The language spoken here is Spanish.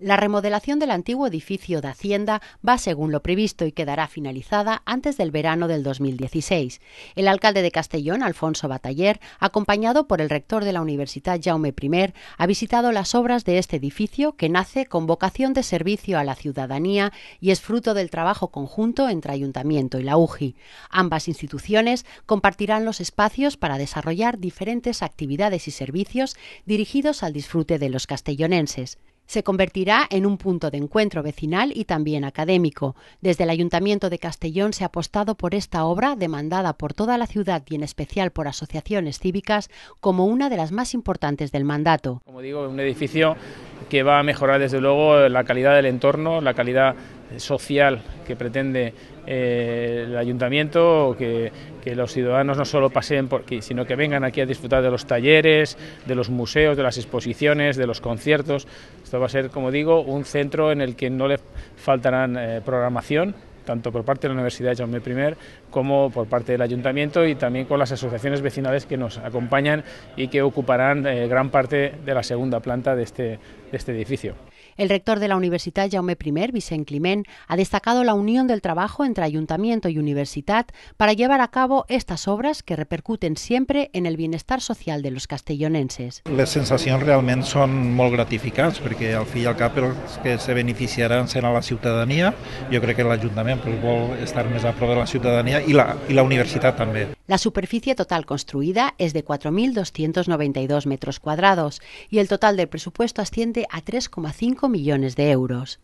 La remodelación del antiguo edificio de Hacienda va según lo previsto y quedará finalizada antes del verano del 2016. El alcalde de Castellón, Alfonso Bataller, acompañado por el rector de la Universidad Jaume I, ha visitado las obras de este edificio que nace con vocación de servicio a la ciudadanía y es fruto del trabajo conjunto entre Ayuntamiento y la UGI. Ambas instituciones compartirán los espacios para desarrollar diferentes actividades y servicios dirigidos al disfrute de los castellonenses se convertirá en un punto de encuentro vecinal y también académico. Desde el Ayuntamiento de Castellón se ha apostado por esta obra, demandada por toda la ciudad y en especial por asociaciones cívicas, como una de las más importantes del mandato. Como digo, un edificio que va a mejorar desde luego la calidad del entorno, la calidad social que pretende eh, el ayuntamiento, que, que, los ciudadanos no solo paseen por aquí, sino que vengan aquí a disfrutar de los talleres, de los museos, de las exposiciones, de los conciertos. Esto va a ser, como digo, un centro en el que no le faltarán eh, programación tanto por parte de la Universidad Jaume I como por parte del Ayuntamiento y también con las asociaciones vecinales que nos acompañan y que ocuparán eh, gran parte de la segunda planta de este, este edificio. El rector de la Universitat Jaume I, Vicent Climent, ha destacado la unión del trabajo entre ayuntamiento y universidad para llevar a cabo estas obras que repercuten siempre en el bienestar social de los castellonenses. Las sensaciones realmente son muy gratificantes porque al fin y al cabo los que se beneficiarán será la ciudadanía, yo creo que el pues, vol estar más a prueba de la ciudadanía y la, la universitat también. La superficie total construida es de 4.292 metros cuadrados y el total del presupuesto asciende a 3,5 millones de euros.